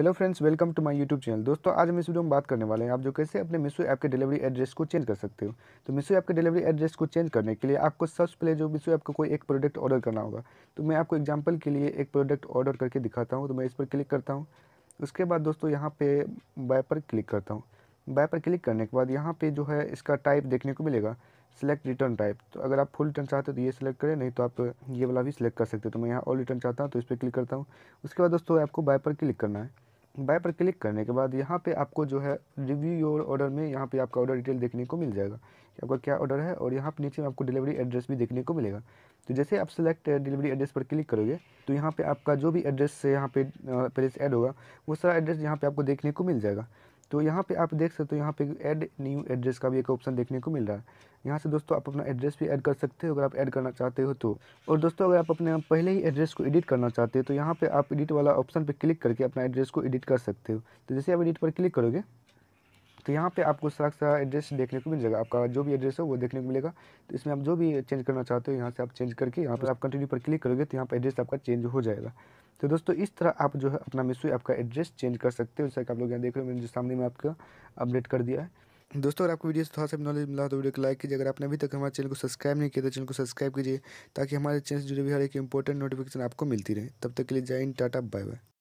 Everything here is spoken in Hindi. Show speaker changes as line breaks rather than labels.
hello friends welcome to my YouTube channel दोस्तों आज हम इस वीडियो में बात करने वाले हैं आप जो कैसे अपने मिसो ऐप के डिलीवरी एड्रेस को चेंज कर सकते हो तो मिसो ऐप के डिलीवरी एड्रेस को चेंज करने के लिए आपको सबसे पहले जो मिसो ऐप का कोई एक प्रोडक्ट ऑर्डर करना होगा तो मैं आपको एग्जाम्पल के लिए एक प्रोडक्ट ऑर्डर करके दिखाता हूँ तो मैं इस पर क्लिक करता हूँ उसके बाद दोस्तों यहाँ पर बाय पर क्लिक करता हूँ बाय पर क्लिक करने के बाद यहाँ पर जो है इसका टाइप देखने को मिलेगा सिलेक्ट रिटर्न टाइप तो अगर आप फुल रिटर्न चाहते हो तो ये सिलेक्ट करें नहीं तो आप ये वाला भी सिलेक्ट कर सकते हो तो मैं यहाँ ऑल रिटर्न चाहता हूँ तो इस पर क्लिक करता हूँ उसके बाद दोस्तों आपको बाय पर क्लिक करना है बाय पर क्लिक करने के बाद यहाँ पे आपको जो है रिव्यू योर ऑर्डर में यहाँ पे आपका ऑर्डर डिटेल देखने को मिल जाएगा कि आपका क्या ऑर्डर है और यहाँ पे नीचे में आपको डिलीवरी एड्रेस भी देखने को मिलेगा तो जैसे आप सेलेक्ट डिलीवरी एड्रेस पर क्लिक करोगे तो यहाँ पे आपका जो भी एड्रेस यहाँ पे पहले से ऐड होगा वो सारा एड्रेस यहाँ पे आपको देखने को मिल जाएगा तो यहाँ पे आप देख सकते हो यहाँ पे ऐड न्यू एड्रेस का भी एक ऑप्शन देखने को मिल रहा है यहाँ से दोस्तों आप अपना एड्रेस भी ऐड कर सकते हो अगर आप ऐड करना चाहते हो तो और दोस्तों अगर आप अपने पहले ही एड्रेस को एडिट करना चाहते हो तो यहाँ पर आप एडिट वाला ऑप्शन पर क्लिक करके अपना एड्रेस को एडिट कर सकते हो तो जैसे आप एडिट पर क्लिक करोगे तो यहाँ पे आपको सारा सारा एड्रेस देखने को मिल जाएगा आपका जो भी एड्रेस हो वो देखने को मिलेगा तो इसमें आप जो भी चेंज करना चाहते हो यहाँ से आप चेंज करके यहाँ पर आप कंटिन्यू पर क्लिक करोगे तो यहाँ पर एड्रेस आपका चेंज हो जाएगा तो दोस्तों इस तरह आप जो है अपना मिसो ऐप का एड्रेस चेंज कर सकते हो जैसा कि आप लोग यहाँ देख रहे हो मैंने जो सामने में आपका अपडेट कर दिया है दोस्तों अगर आपको वीडियो से थोड़ा सा नॉलेज मिला तो वीडियो को लाइक कीजिए अगर आपने अभी तक हमारे चैनल को सब्सक्राइब नहीं किया तो चैनल को सब्सक्राइब कीजिए ताकि हमारे चैनल से जुड़े हुए हर एक इंपॉर्टेंट नोटिफिकेशन आपको मिलती रहे तब तक के लिए जय हिंद टाटा बाय बाय